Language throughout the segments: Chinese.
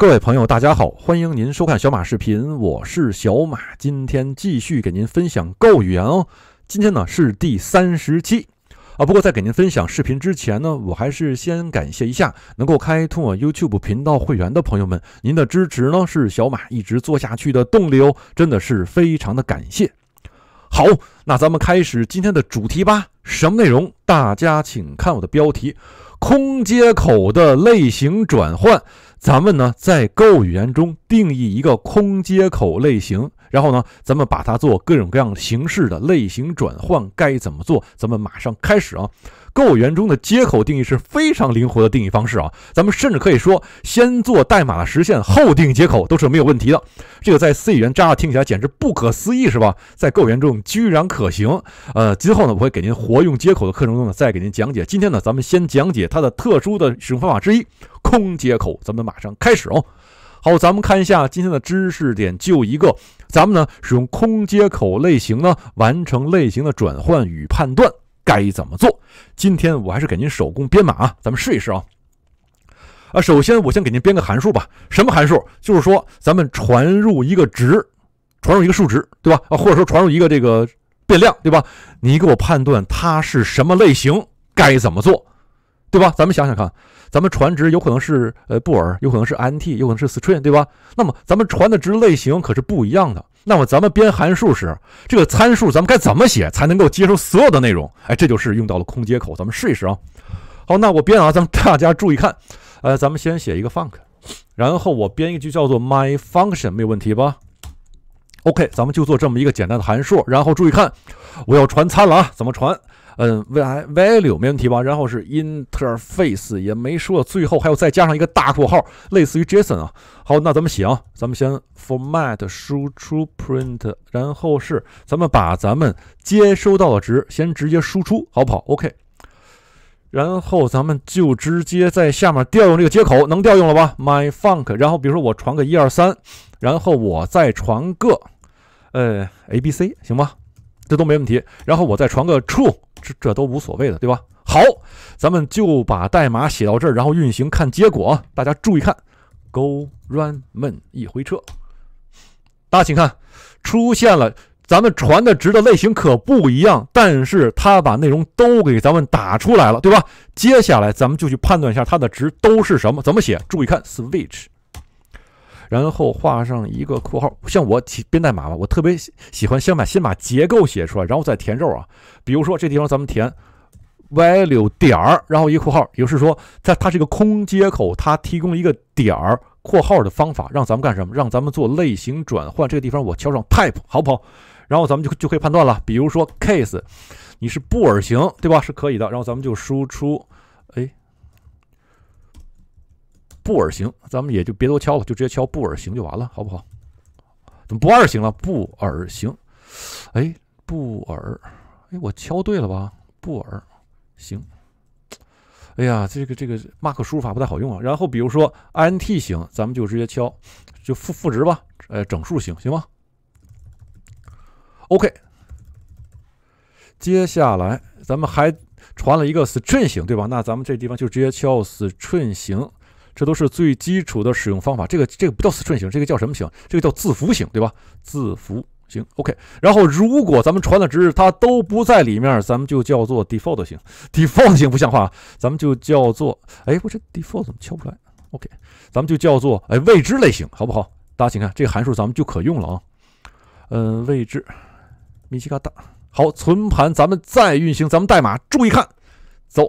各位朋友，大家好，欢迎您收看小马视频，我是小马，今天继续给您分享构语言，哦。今天呢是第三十期啊。不过在给您分享视频之前呢，我还是先感谢一下能够开通我 YouTube 频道会员的朋友们，您的支持呢是小马一直做下去的动力哦，真的是非常的感谢。好，那咱们开始今天的主题吧，什么内容？大家请看我的标题：空接口的类型转换。咱们呢，在 Go 语言中定义一个空接口类型，然后呢，咱们把它做各种各样形式的类型转换，该怎么做？咱们马上开始啊！Go 语言中的接口定义是非常灵活的定义方式啊，咱们甚至可以说先做代码的实现，后定接口都是没有问题的。这个在 C 语言 Java 听起来简直不可思议是吧？在 Go 语言中居然可行。呃，今后呢，我会给您活用接口的课程中呢再给您讲解。今天呢，咱们先讲解它的特殊的使用方法之一。空接口，咱们马上开始哦。好，咱们看一下今天的知识点，就一个，咱们呢使用空接口类型呢完成类型的转换与判断，该怎么做？今天我还是给您手工编码啊，咱们试一试啊。啊，首先我先给您编个函数吧。什么函数？就是说咱们传入一个值，传入一个数值，对吧？啊，或者说传入一个这个变量，对吧？你给我判断它是什么类型，该怎么做？对吧？咱们想想看，咱们传值有可能是呃布尔，有可能是 int，有可能是 string，对吧？那么咱们传的值类型可是不一样的。那么咱们编函数时，这个参数咱们该怎么写才能够接收所有的内容？哎，这就是用到了空接口。咱们试一试啊。好，那我编啊，咱们大家注意看，呃，咱们先写一个 func，然后我编一句叫做 my function，没有问题吧？OK，咱们就做这么一个简单的函数。然后注意看，我要传参了啊，怎么传？嗯，value 没问题吧？然后是 interface 也没说，最后还要再加上一个大括号，类似于 JSON 啊。好，那咱们写啊，咱们先 format 输出 print，然后是咱们把咱们接收到的值先直接输出，好不好？OK，然后咱们就直接在下面调用这个接口，能调用了吧？My func，然后比如说我传个一二三，然后我再传个呃 ABC，行吗？这都没问题。然后我再传个 true。这这都无所谓的，对吧？好，咱们就把代码写到这儿，然后运行看结果。大家注意看，Go Run m a n 一回车。大家请看，出现了，咱们传的值的类型可不一样，但是它把内容都给咱们打出来了，对吧？接下来咱们就去判断一下它的值都是什么，怎么写？注意看，Switch。然后画上一个括号，像我写编代码吧，我特别喜欢先把先把结构写出来，然后再填肉啊。比如说这地方咱们填 value 点儿，然后一括号，也就是说它它是一个空接口，它提供了一个点儿括号的方法，让咱们干什么？让咱们做类型转换。这个地方我敲上 type 好不好？然后咱们就就可以判断了。比如说 case 你是布尔型对吧？是可以的。然后咱们就输出。布尔型，咱们也就别多敲了，就直接敲布尔型就完了，好不好？怎么不二型了？布尔型，哎，布尔，哎，我敲对了吧？布尔型，哎呀，这个这个 Mark 输入法不太好用啊。然后比如说 int 型，咱们就直接敲，就负负值吧。呃，整数型，行吗？OK，接下来咱们还传了一个 string 型，对吧？那咱们这地方就直接敲 string 型。这都是最基础的使用方法。这个这个不叫字顺型，这个叫什么型？这个叫字符型，对吧？字符型。OK。然后，如果咱们传的值它都不在里面，咱们就叫做 default 型。default 型不像话，咱们就叫做……哎，我这 default 怎么敲不出来？OK，咱们就叫做……哎，未知类型，好不好？大家请看这个函数，咱们就可用了啊。嗯，未知。米奇嘎达。好，存盘。咱们再运行咱们代码。注意看，走，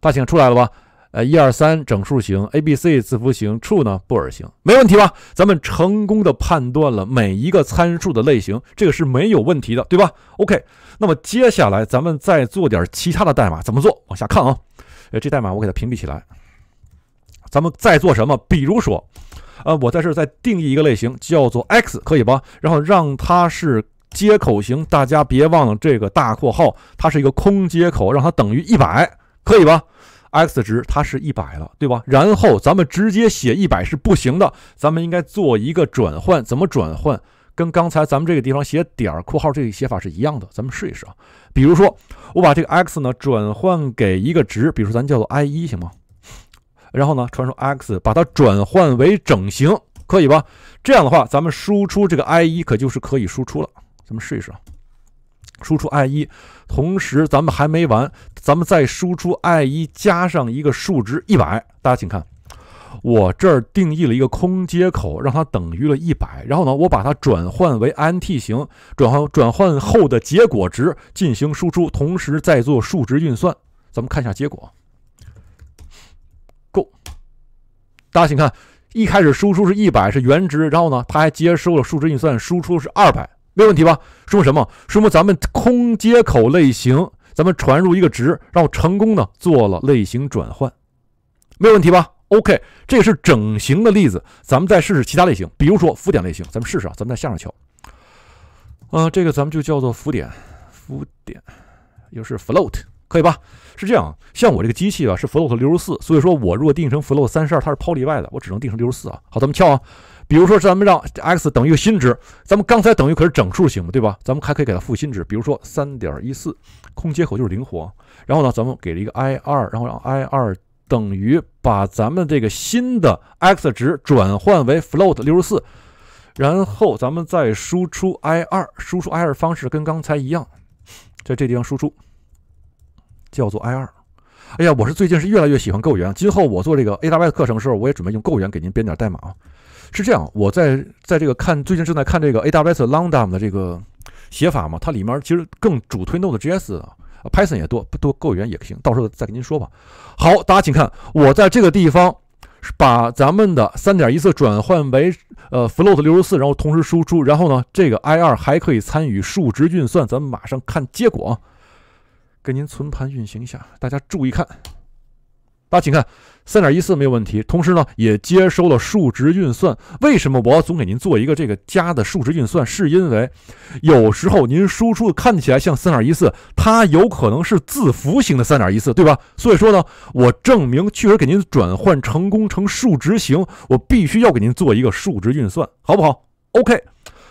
大钱出来了吧？呃，一二三整数型，a b c 字符型，true 呢布尔型，没问题吧？咱们成功的判断了每一个参数的类型，这个是没有问题的，对吧？OK，那么接下来咱们再做点其他的代码，怎么做？往下看啊。哎，这代码我给它屏蔽起来。咱们再做什么？比如说，呃，我在这再定义一个类型叫做 x，可以吧？然后让它是接口型，大家别忘了这个大括号，它是一个空接口，让它等于一百，可以吧？x 值它是一百了，对吧？然后咱们直接写一百是不行的，咱们应该做一个转换。怎么转换？跟刚才咱们这个地方写点儿括号这个写法是一样的。咱们试一试啊。比如说我把这个 x 呢转换给一个值，比如说咱叫做 i 一，行吗？然后呢，传入 x，把它转换为整形，可以吧？这样的话，咱们输出这个 i 一可就是可以输出了。咱们试一试。啊。输出 i 一，同时咱们还没完，咱们再输出 i 一加上一个数值一百。大家请看，我这儿定义了一个空接口，让它等于了一百，然后呢，我把它转换为 int 型，转换转换后的结果值进行输出，同时再做数值运算。咱们看一下结果，g o 大家请看，一开始输出是一百，是原值，然后呢，它还接收了数值运算，输出是二百。没有问题吧？说明什么？说明咱们空接口类型，咱们传入一个值，然后成功的做了类型转换，没有问题吧？OK，这个是整形的例子，咱们再试试其他类型，比如说浮点类型，咱们试试啊，咱们在下上敲。啊，这个咱们就叫做浮点，浮点，又是 float，可以吧？是这样，像我这个机器啊是 float 六十四，所以说我如果定成 float 三十二，它是抛例外的，我只能定成六十四啊。好，咱们敲啊。比如说，咱们让 x 等于一个新值，咱们刚才等于可是整数型嘛，对吧？咱们还可以给它赋新值，比如说三点一四，空接口就是灵活。然后呢，咱们给了一个 i2，然后让 i2 等于把咱们这个新的 x 值转换为 float 六十四，然后咱们再输出 i2，输出 i2 方式跟刚才一样，在这地方输出，叫做 i2。哎呀，我是最近是越来越喜欢 Go 语言，今后我做这个 A 大 Y 的课程的时候，我也准备用 Go 语言给您编点代码。是这样，我在在这个看最近正在看这个 AWS l o n g d a 的这个写法嘛，它里面其实更主推 Node.js，啊 Python 也多，不多够远也行，到时候再跟您说吧。好，大家请看，我在这个地方把咱们的3.14转换为呃 float 六十四，然后同时输出，然后呢，这个 I2 还可以参与数值运算，咱们马上看结果，给您存盘运行一下，大家注意看。大家请看，三点一四没有问题。同时呢，也接收了数值运算。为什么我总给您做一个这个加的数值运算？是因为有时候您输出看起来像三点一四，它有可能是字符型的三点一四，对吧？所以说呢，我证明确实给您转换成功成数值型，我必须要给您做一个数值运算，好不好？OK。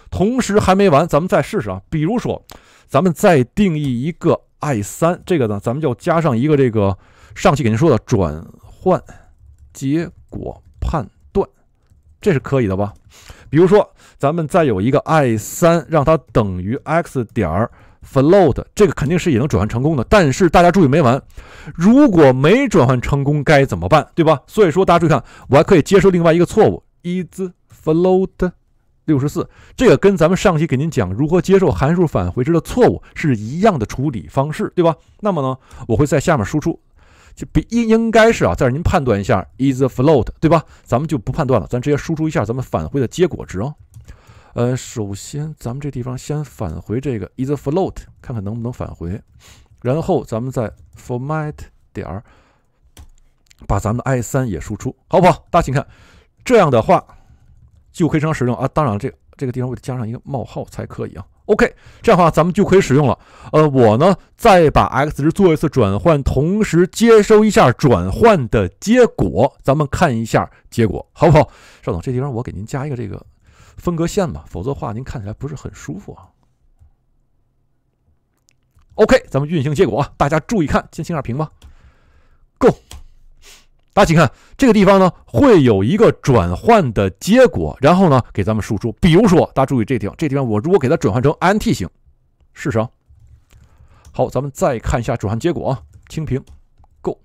同时还没完，咱们再试试啊。比如说，咱们再定义一个 i 三，这个呢，咱们就加上一个这个。上期给您说的转换结果判断，这是可以的吧？比如说，咱们再有一个 i 三让它等于 x 点儿 float，这个肯定是也能转换成功的。但是大家注意，没完。如果没转换成功，该怎么办？对吧？所以说大家注意看，我还可以接受另外一个错误 is float 六十四，这个跟咱们上期给您讲如何接受函数返回值的错误是一样的处理方式，对吧？那么呢，我会在下面输出。就比应应该是啊，再让您判断一下 is the float 对吧？咱们就不判断了，咱直接输出一下咱们返回的结果值啊。呃，首先咱们这地方先返回这个 is the float，看看能不能返回，然后咱们再 format 点儿把咱们 i3 也输出，好不好？大家请看，这样的话就可以正常使用啊。当然，这这个地方我得加上一个冒号才可以啊。OK，这样的话咱们就可以使用了。呃，我呢再把 X 值做一次转换，同时接收一下转换的结果。咱们看一下结果，好不好？稍等，这地方我给您加一个这个分隔线吧，否则的话您看起来不是很舒服啊。OK，咱们运行结果，大家注意看，先清下屏吧。Go。大家请看这个地方呢，会有一个转换的结果，然后呢给咱们输出。比如说，大家注意这地方，这地方我如果给它转换成 int 型，试试啊。好，咱们再看一下转换结果啊。清屏，Go。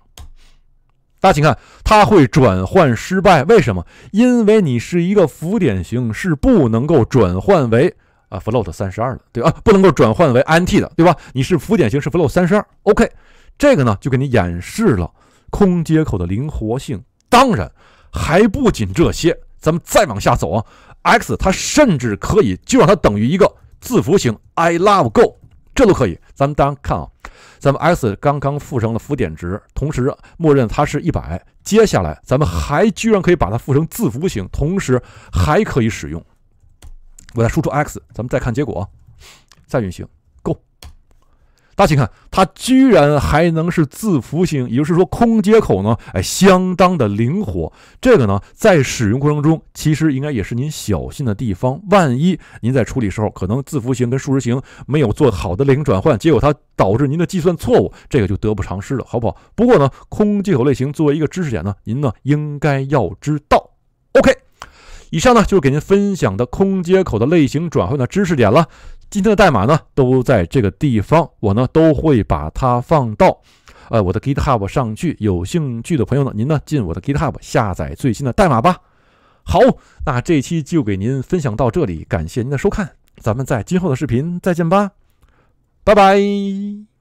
大家请看，它会转换失败，为什么？因为你是一个浮点型，是不能够转换为啊 float 三十二的，对吧？不能够转换为 int 的，对吧？你是浮点型，是 float 三十二。OK，这个呢就给你演示了。空接口的灵活性，当然还不仅这些。咱们再往下走啊，x 它甚至可以就让它等于一个字符型，I love go，这都可以。咱们大家看啊，咱们 s 刚刚赋成了浮点值，同时默认它是一百。接下来，咱们还居然可以把它赋成字符型，同时还可以使用。我再输出 x，咱们再看结果，再运行。大家请看，它居然还能是字符型，也就是说空接口呢，哎，相当的灵活。这个呢，在使用过程中，其实应该也是您小心的地方。万一您在处理时候，可能字符型跟数值型没有做好的类型转换，结果它导致您的计算错误，这个就得不偿失了，好不好？不过呢，空接口类型作为一个知识点呢，您呢应该要知道。OK，以上呢就是给您分享的空接口的类型转换的知识点了。今天的代码呢，都在这个地方，我呢都会把它放到，呃，我的 GitHub 上去。有兴趣的朋友呢，您呢进我的 GitHub 下载最新的代码吧。好，那这期就给您分享到这里，感谢您的收看，咱们在今后的视频再见吧，拜拜。